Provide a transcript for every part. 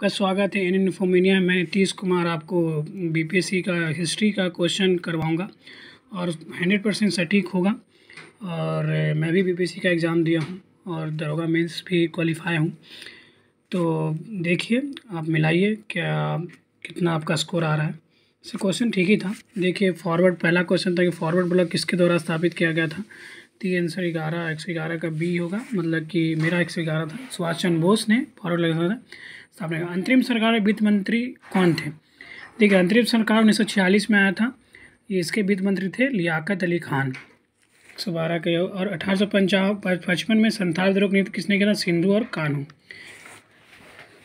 आपका स्वागत है एन एन फोमिनिया मैं नीतीश कुमार आपको बीपीएससी का हिस्ट्री का क्वेश्चन करवाऊंगा और 100 परसेंट सटीक होगा और मैं भी बीपीएससी का एग्ज़ाम दिया हूं और दरोगा मेंस भी क्वालिफाई हूं तो देखिए आप मिलाइए क्या कितना आपका स्कोर आ रहा है सर क्वेश्चन ठीक ही था देखिए फॉरवर्ड पहला क्वेश्चन था कि फॉरवर्ड ब्लॉक किसके द्वारा स्थापित किया गया था तो ये आंसर ग्यारह एक सौ ग्यारह का बी होगा मतलब कि मेरा एक सौ ग्यारह था सुभाष चंद्र बोस ने फॉरवर्ड लगा था स्थापना अंतरिम सरकार वित्त मंत्री कौन थे देखिए अंतरिम सरकार उन्नीस सौ छियालीस में आया था ये इसके वित्त मंत्री थे लियाकत अली खान सौ बारह के और अठारह सौ पचपन में संथाल विद्रोह नियुक्त किसने किया था सिंधु और कानू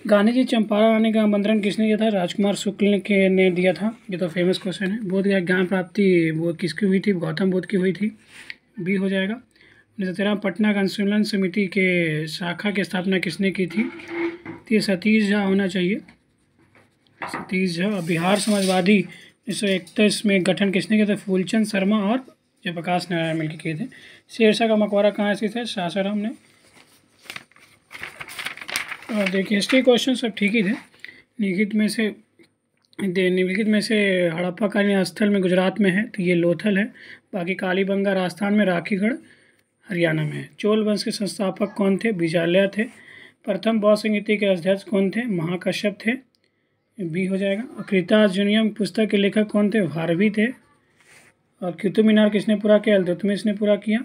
गांधी जी चंपारण आने का आमंत्रण किसने किया था राजकुमार शुक्ल के ने दिया था ये तो फेमस क्वेश्चन है बोध ज्ञान प्राप्ति वो किसकी हुई थी गौतम बुद्ध की हुई थी बी हो जाएगा उन्नीस तो तेरह पटना कंसुलन समिति के शाखा की स्थापना किसने की थी तो ये सतीश झा होना चाहिए सतीश झा बिहार समाजवादी उन्नीस सौ इकतीस में गठन किसने किया था फूलचंद शर्मा और जयप्रकाश नारायण मिलकर किए थे शेरशाह का मकबरा कहाँ स्थित है सासाराम ने और देखिए हिस्ट्री क्वेश्चन सब ठीक ही थे लिखित में से निम्नलिखित में से हड़प्पा का स्थल में गुजरात में है तो ये लोथल है बाकी कालीबंगा राजस्थान में राखीगढ़ हरियाणा में है चोल वंश के संस्थापक कौन थे विजालय थे प्रथम बौद्ध संगीति के अध्यक्ष कौन थे महाकश्यप थे बी हो जाएगा कृताजुनियम पुस्तक के लेखक कौन थे भारवी थे और कुतुब मीनार किसने पूरा किया अल्दुतमिस ने पूरा किया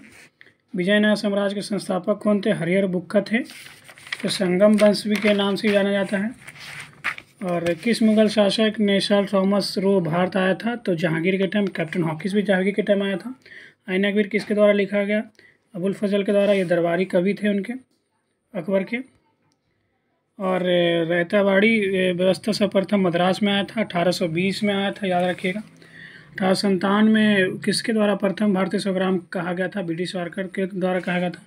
विजयनगर साम्राज्य के संस्थापक कौन थे हरिहर बुक्का थे तो संगम वंश भी के नाम से जाना जाता है और किस मुगल शासक ने सर थॉमस रो भारत आया था तो जहांगीर के टाइम कैप्टन हॉकिस भी जहांगीर के टाइम आया था आयन अकबर किसके द्वारा लिखा गया अबुल फजल के द्वारा ये दरबारी कवि थे उनके अकबर के और रहतावाड़ी व्यवस्था से प्रथम मद्रास में आया था अठारह में आया था याद रखिएगा अठारह में किसके द्वारा प्रथम भारतीय स्वग्राम कहा गया था ब्रिटिश वारकर के द्वारा कहा गया था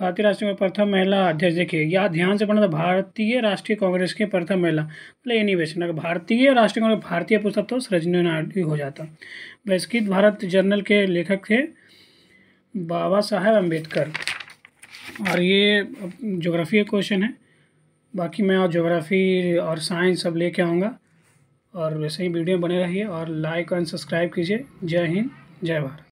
भारतीय राष्ट्रीय में प्रथम महिला अध्यक्ष देखिए या ध्यान से पढ़ना तो भारतीय राष्ट्रीय कांग्रेस के प्रथम महिला मतलब ये नहीं अगर भारतीय राष्ट्रीय कांग्रेस भारतीय पुस्तक तो सृजनी नायडू हो जाता बहिष्कृत भारत जर्नल के लेखक थे बाबा साहेब अम्बेडकर और ये जोग्राफी का क्वेश्चन है बाकी मैं और जोग्राफ़ी और साइंस सब ले आऊँगा और वैसे ही वीडियो बने रहिए और लाइक और सब्सक्राइब कीजिए जय हिंद जय भारत